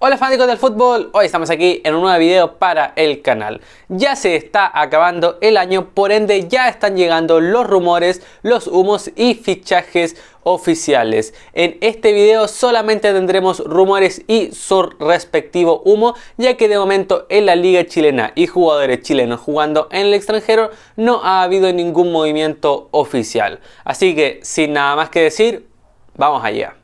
Hola fanáticos del fútbol, hoy estamos aquí en un nuevo video para el canal. Ya se está acabando el año, por ende ya están llegando los rumores, los humos y fichajes oficiales. En este video solamente tendremos rumores y su respectivo humo, ya que de momento en la liga chilena y jugadores chilenos jugando en el extranjero no ha habido ningún movimiento oficial. Así que sin nada más que decir, vamos allá.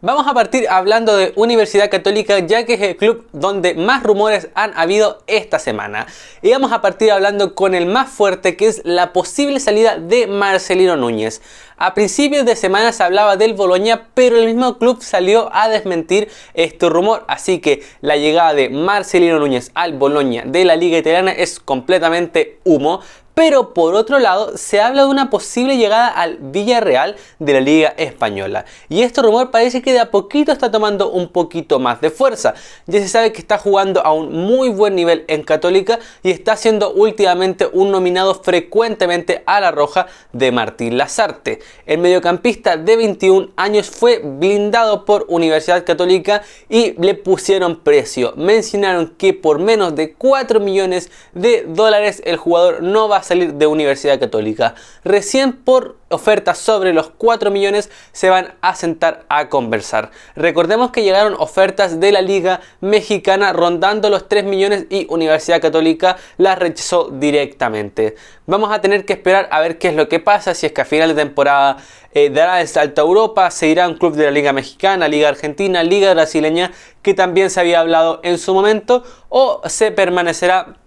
Vamos a partir hablando de Universidad Católica, ya que es el club donde más rumores han habido esta semana. Y vamos a partir hablando con el más fuerte, que es la posible salida de Marcelino Núñez. A principios de semana se hablaba del Boloña, pero el mismo club salió a desmentir este rumor, así que la llegada de Marcelino Núñez al Boloña de la Liga Italiana es completamente humo. Pero por otro lado, se habla de una posible llegada al Villarreal de la Liga Española. Y este rumor parece que de a poquito está tomando un poquito más de fuerza. Ya se sabe que está jugando a un muy buen nivel en Católica y está siendo últimamente un nominado frecuentemente a la roja de Martín Lazarte. El mediocampista de 21 años fue blindado por Universidad Católica y le pusieron precio. Mencionaron que por menos de 4 millones de dólares el jugador no va a salir de Universidad Católica. Recién por ofertas sobre los 4 millones se van a sentar a conversar. Recordemos que llegaron ofertas de la Liga Mexicana rondando los 3 millones y Universidad Católica las rechazó directamente. Vamos a tener que esperar a ver qué es lo que pasa, si es que a final de temporada eh, dará el salto a Europa, se irá a un club de la Liga Mexicana, Liga Argentina, Liga Brasileña, que también se había hablado en su momento, o se permanecerá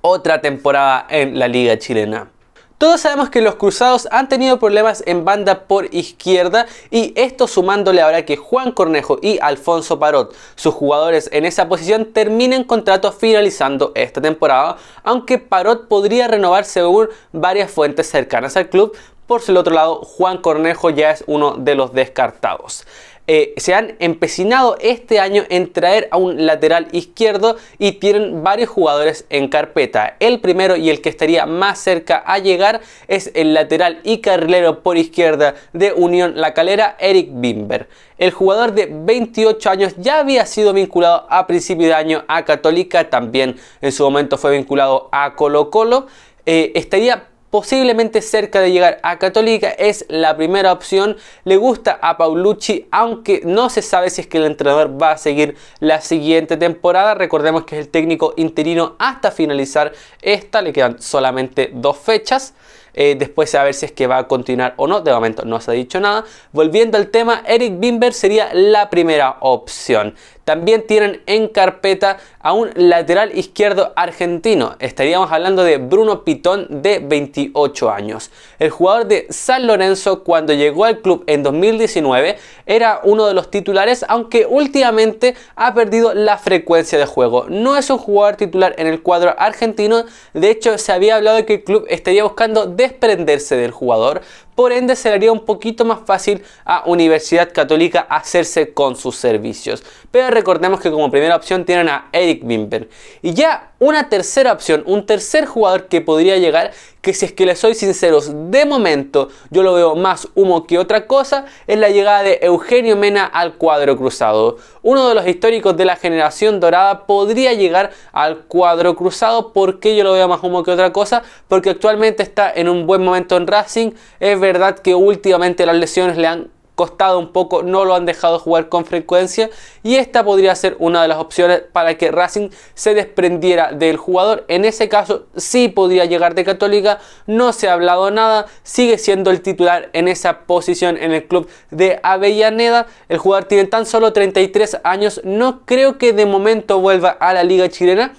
otra temporada en la Liga Chilena. Todos sabemos que los cruzados han tenido problemas en banda por izquierda y esto sumándole ahora que Juan Cornejo y Alfonso Parot, sus jugadores en esa posición, terminen contrato finalizando esta temporada, aunque Parot podría renovar según varias fuentes cercanas al club. Por el otro lado, Juan Cornejo ya es uno de los descartados. Eh, se han empecinado este año en traer a un lateral izquierdo y tienen varios jugadores en carpeta. El primero y el que estaría más cerca a llegar es el lateral y carrilero por izquierda de Unión La Calera, Eric Bimber. El jugador de 28 años ya había sido vinculado a principio de año a Católica, también en su momento fue vinculado a Colo Colo. Eh, estaría posiblemente cerca de llegar a Católica, es la primera opción. Le gusta a Paulucci, aunque no se sabe si es que el entrenador va a seguir la siguiente temporada. Recordemos que es el técnico interino hasta finalizar esta, le quedan solamente dos fechas. Eh, después a ver si es que va a continuar o no. De momento no se ha dicho nada. Volviendo al tema, Eric Bimber sería la primera opción. También tienen en carpeta a un lateral izquierdo argentino. Estaríamos hablando de Bruno Pitón de 28 años. El jugador de San Lorenzo cuando llegó al club en 2019 era uno de los titulares, aunque últimamente ha perdido la frecuencia de juego. No es un jugador titular en el cuadro argentino. De hecho, se había hablado de que el club estaría buscando desprenderse del jugador por ende se le haría un poquito más fácil a Universidad Católica hacerse con sus servicios. Pero recordemos que como primera opción tienen a Eric Wimper. Y ya una tercera opción, un tercer jugador que podría llegar, que si es que les soy sinceros, de momento yo lo veo más humo que otra cosa, es la llegada de Eugenio Mena al cuadro cruzado. Uno de los históricos de la generación dorada podría llegar al cuadro cruzado, porque yo lo veo más humo que otra cosa? Porque actualmente está en un buen momento en Racing, es verdad que últimamente las lesiones le han costado un poco, no lo han dejado jugar con frecuencia y esta podría ser una de las opciones para que Racing se desprendiera del jugador. En ese caso sí podría llegar de Católica, no se ha hablado nada, sigue siendo el titular en esa posición en el club de Avellaneda. El jugador tiene tan solo 33 años, no creo que de momento vuelva a la liga chilena.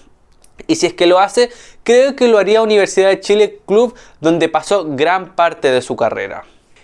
Y si es que lo hace, creo que lo haría Universidad de Chile Club, donde pasó gran parte de su carrera.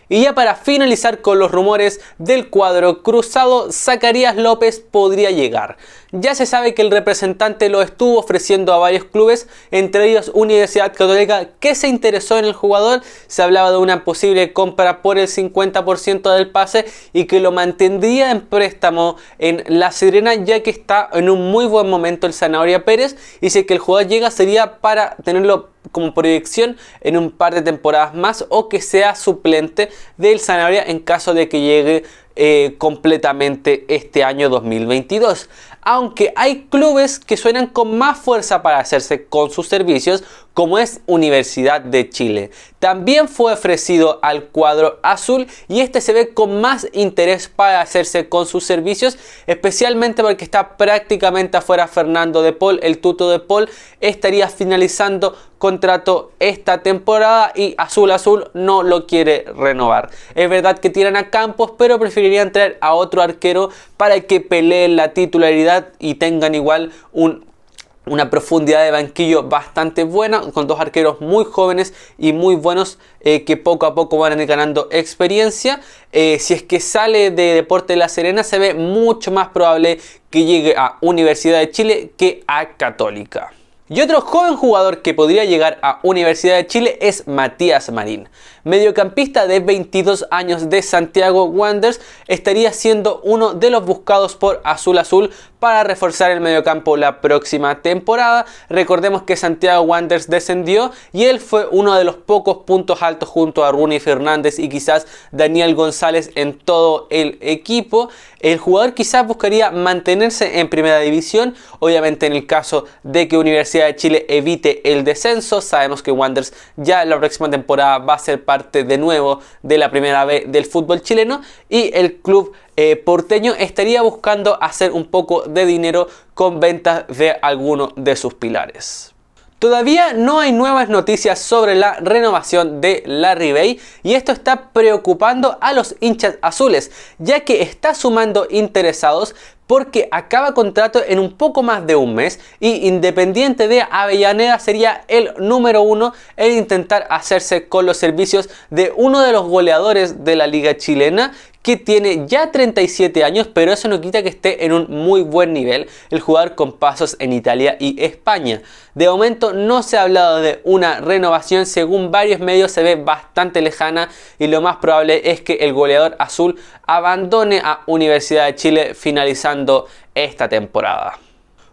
Y ya para finalizar con los rumores del cuadro cruzado, Zacarías López podría llegar. Ya se sabe que el representante lo estuvo ofreciendo a varios clubes, entre ellos Universidad Católica, que se interesó en el jugador. Se hablaba de una posible compra por el 50% del pase y que lo mantendría en préstamo en La sirena ya que está en un muy buen momento el Zanahoria Pérez. Y si que el jugador llega, sería para tenerlo como proyección en un par de temporadas más o que sea suplente del Sanabria en caso de que llegue eh, completamente este año 2022 aunque hay clubes que suenan con más fuerza para hacerse con sus servicios, como es Universidad de Chile. También fue ofrecido al cuadro azul y este se ve con más interés para hacerse con sus servicios, especialmente porque está prácticamente afuera Fernando de Paul, el tuto de Paul estaría finalizando contrato esta temporada y Azul Azul no lo quiere renovar. Es verdad que tiran a Campos, pero preferirían traer a otro arquero para que pelee la titularidad y tengan igual una profundidad de banquillo bastante buena, con dos arqueros muy jóvenes y muy buenos eh, que poco a poco van a ir ganando experiencia. Eh, si es que sale de Deporte de La Serena, se ve mucho más probable que llegue a Universidad de Chile que a Católica. Y otro joven jugador que podría llegar a Universidad de Chile es Matías Marín. Mediocampista de 22 años de Santiago Wanderers, estaría siendo uno de los buscados por Azul Azul para reforzar el mediocampo la próxima temporada. Recordemos que Santiago Wanderers descendió y él fue uno de los pocos puntos altos junto a Runi Fernández y quizás Daniel González en todo el equipo. El jugador quizás buscaría mantenerse en primera división, obviamente en el caso de que Universidad de Chile evite el descenso. Sabemos que Wanderers ya la próxima temporada va a ser parte de nuevo de la primera B del fútbol chileno y el club eh, porteño estaría buscando hacer un poco de dinero con ventas de alguno de sus pilares. Todavía no hay nuevas noticias sobre la renovación de Larry Bay y esto está preocupando a los hinchas azules, ya que está sumando interesados, porque acaba contrato en un poco más de un mes y Independiente de Avellaneda sería el número uno en intentar hacerse con los servicios de uno de los goleadores de la liga chilena que tiene ya 37 años, pero eso no quita que esté en un muy buen nivel el jugar con pasos en Italia y España. De momento no se ha hablado de una renovación, según varios medios se ve bastante lejana y lo más probable es que el goleador azul abandone a Universidad de Chile finalizando esta temporada.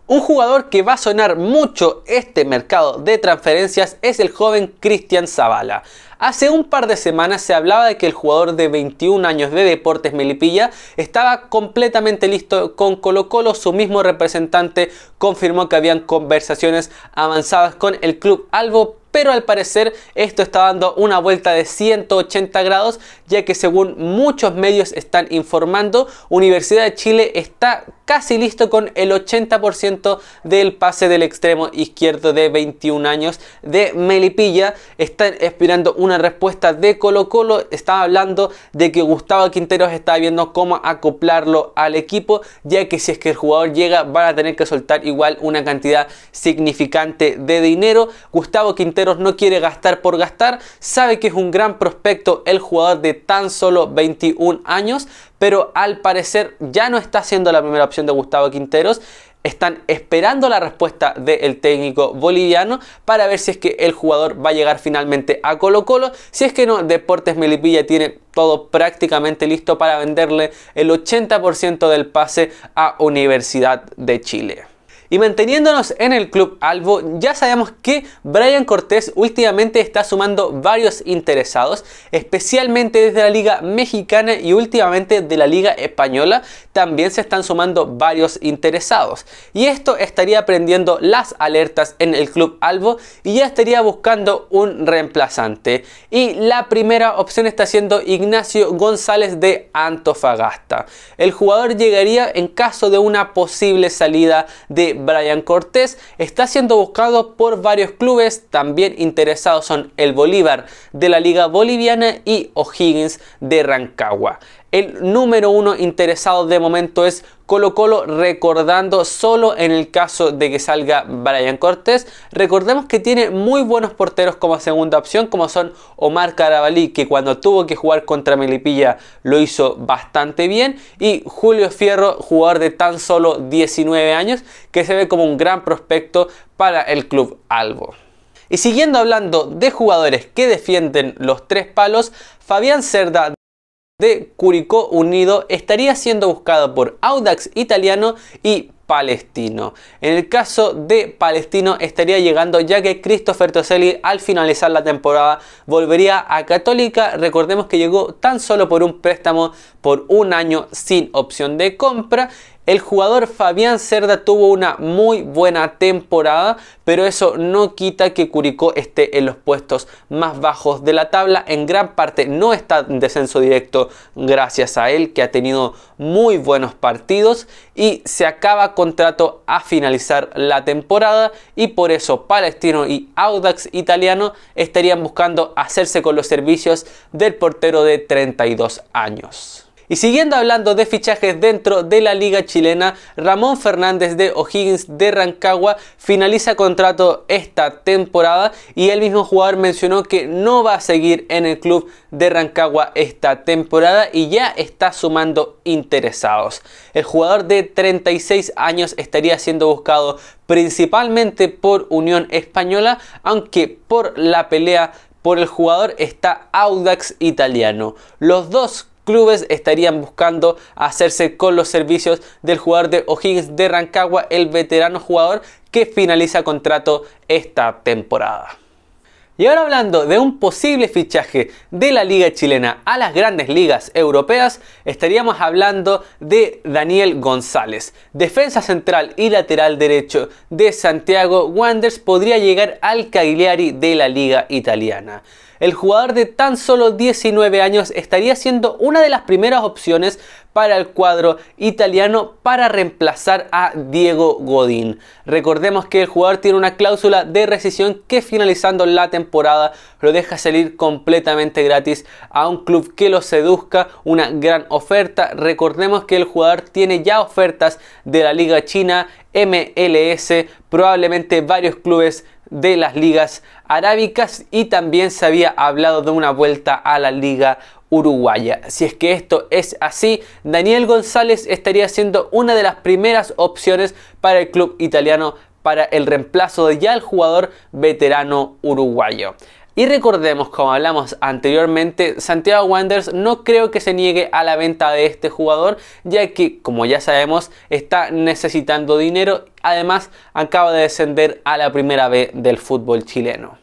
Un jugador que va a sonar mucho este mercado de transferencias es el joven Cristian Zavala. Hace un par de semanas se hablaba de que el jugador de 21 años de Deportes Melipilla estaba completamente listo con Colo Colo. Su mismo representante confirmó que habían conversaciones avanzadas con el club Albo pero al parecer esto está dando una vuelta de 180 grados, ya que según muchos medios están informando, Universidad de Chile está casi listo con el 80% del pase del extremo izquierdo de 21 años de Melipilla. Están esperando una respuesta de Colo Colo. Estaba hablando de que Gustavo Quinteros está viendo cómo acoplarlo al equipo, ya que si es que el jugador llega van a tener que soltar igual una cantidad significante de dinero. Gustavo Quinteros no quiere gastar por gastar, sabe que es un gran prospecto el jugador de tan solo 21 años, pero al parecer ya no está siendo la primera opción de Gustavo Quinteros. Están esperando la respuesta del técnico boliviano para ver si es que el jugador va a llegar finalmente a Colo Colo. Si es que no, Deportes Melipilla tiene todo prácticamente listo para venderle el 80% del pase a Universidad de Chile. Y manteniéndonos en el club Albo, ya sabemos que Brian Cortés últimamente está sumando varios interesados, especialmente desde la Liga Mexicana y últimamente de la Liga Española, también se están sumando varios interesados. Y esto estaría prendiendo las alertas en el club Albo y ya estaría buscando un reemplazante. Y la primera opción está siendo Ignacio González de Antofagasta. El jugador llegaría en caso de una posible salida de Brian Cortés está siendo buscado por varios clubes, también interesados son el Bolívar de la Liga Boliviana y O'Higgins de Rancagua. El número uno interesado de momento es Colo Colo, recordando solo en el caso de que salga Brian Cortés. Recordemos que tiene muy buenos porteros como segunda opción, como son Omar Carabalí, que cuando tuvo que jugar contra Melipilla lo hizo bastante bien, y Julio Fierro, jugador de tan solo 19 años, que se ve como un gran prospecto para el club Albo. Y siguiendo hablando de jugadores que defienden los tres palos, Fabián Cerda de Curicó Unido estaría siendo buscado por Audax italiano y Palestino. En el caso de Palestino estaría llegando ya que Christopher Toselli al finalizar la temporada volvería a Católica. Recordemos que llegó tan solo por un préstamo por un año sin opción de compra. El jugador Fabián Cerda tuvo una muy buena temporada, pero eso no quita que Curicó esté en los puestos más bajos de la tabla. En gran parte no está en descenso directo gracias a él, que ha tenido muy buenos partidos y se acaba contrato a finalizar la temporada y por eso Palestino y Audax Italiano estarían buscando hacerse con los servicios del portero de 32 años. Y siguiendo hablando de fichajes dentro de la liga chilena, Ramón Fernández de O'Higgins de Rancagua finaliza contrato esta temporada y el mismo jugador mencionó que no va a seguir en el club de Rancagua esta temporada y ya está sumando interesados. El jugador de 36 años estaría siendo buscado principalmente por Unión Española, aunque por la pelea por el jugador está Audax Italiano. Los dos clubes estarían buscando hacerse con los servicios del jugador de O'Higgins de Rancagua, el veterano jugador que finaliza contrato esta temporada. Y ahora hablando de un posible fichaje de la liga chilena a las grandes ligas europeas, estaríamos hablando de Daniel González. Defensa central y lateral derecho de Santiago Wanderers podría llegar al Cagliari de la liga italiana. El jugador de tan solo 19 años estaría siendo una de las primeras opciones para el cuadro italiano para reemplazar a Diego Godín. Recordemos que el jugador tiene una cláusula de rescisión que finalizando la temporada lo deja salir completamente gratis a un club que lo seduzca, una gran oferta. Recordemos que el jugador tiene ya ofertas de la Liga China, MLS, probablemente varios clubes de las ligas arábicas y también se había hablado de una vuelta a la Liga uruguaya. Si es que esto es así, Daniel González estaría siendo una de las primeras opciones para el club italiano para el reemplazo de ya el jugador veterano uruguayo. Y recordemos, como hablamos anteriormente, Santiago Wanderers no creo que se niegue a la venta de este jugador, ya que, como ya sabemos, está necesitando dinero. Además, acaba de descender a la primera B del fútbol chileno.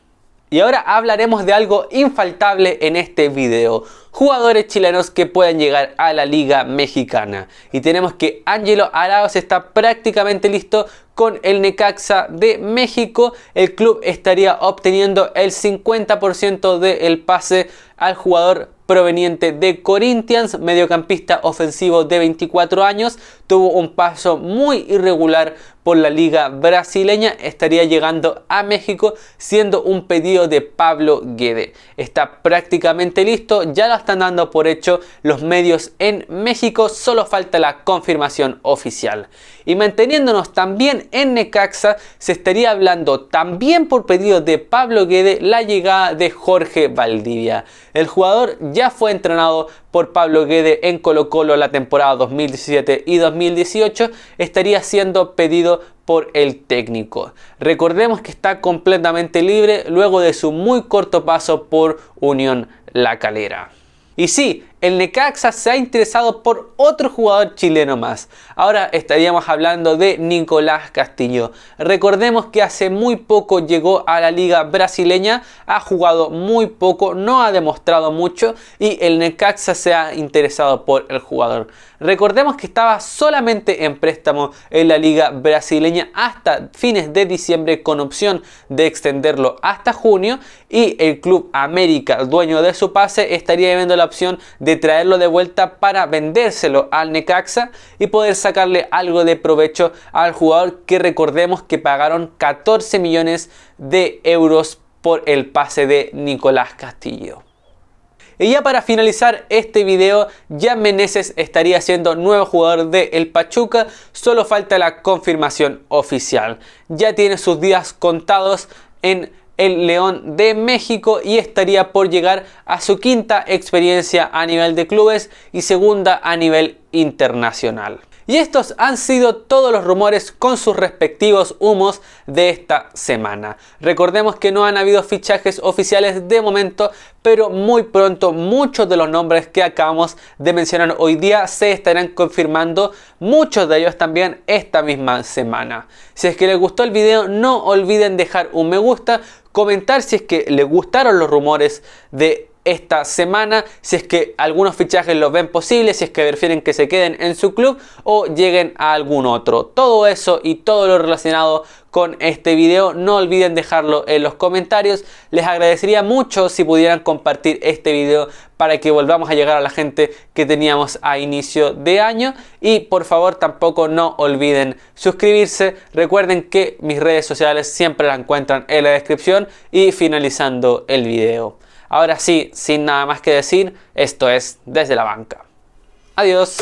Y ahora hablaremos de algo infaltable en este video, jugadores chilenos que puedan llegar a la liga mexicana. Y tenemos que Angelo Araos está prácticamente listo con el Necaxa de México. El club estaría obteniendo el 50% del pase al jugador proveniente de Corinthians, mediocampista ofensivo de 24 años, tuvo un paso muy irregular por la liga brasileña, estaría llegando a México siendo un pedido de Pablo Guede. Está prácticamente listo, ya lo están dando por hecho los medios en México, solo falta la confirmación oficial. Y manteniéndonos también en Necaxa, se estaría hablando también por pedido de Pablo Guede la llegada de Jorge Valdivia. El jugador ya fue entrenado por Pablo Guede en Colo Colo la temporada 2017 y 2018, estaría siendo pedido por el técnico. Recordemos que está completamente libre luego de su muy corto paso por Unión La Calera. Y sí, el Necaxa se ha interesado por otro jugador chileno más. Ahora estaríamos hablando de Nicolás Castillo. Recordemos que hace muy poco llegó a la liga brasileña, ha jugado muy poco, no ha demostrado mucho y el Necaxa se ha interesado por el jugador. Recordemos que estaba solamente en préstamo en la liga brasileña hasta fines de diciembre con opción de extenderlo hasta junio y el club América, dueño de su pase, estaría viendo la opción de de traerlo de vuelta para vendérselo al Necaxa y poder sacarle algo de provecho al jugador que recordemos que pagaron 14 millones de euros por el pase de Nicolás Castillo. Y ya para finalizar este video, ya Meneses estaría siendo nuevo jugador de El Pachuca, solo falta la confirmación oficial. Ya tiene sus días contados en el León de México y estaría por llegar a su quinta experiencia a nivel de clubes y segunda a nivel internacional. Y estos han sido todos los rumores con sus respectivos humos de esta semana. Recordemos que no han habido fichajes oficiales de momento, pero muy pronto muchos de los nombres que acabamos de mencionar hoy día se estarán confirmando, muchos de ellos también esta misma semana. Si es que les gustó el video, no olviden dejar un me gusta, comentar si es que les gustaron los rumores de esta semana, si es que algunos fichajes los ven posibles, si es que prefieren que se queden en su club o lleguen a algún otro. Todo eso y todo lo relacionado con este video, no olviden dejarlo en los comentarios. Les agradecería mucho si pudieran compartir este video para que volvamos a llegar a la gente que teníamos a inicio de año. Y por favor tampoco no olviden suscribirse. Recuerden que mis redes sociales siempre la encuentran en la descripción y finalizando el video. Ahora sí, sin nada más que decir, esto es Desde la Banca. Adiós.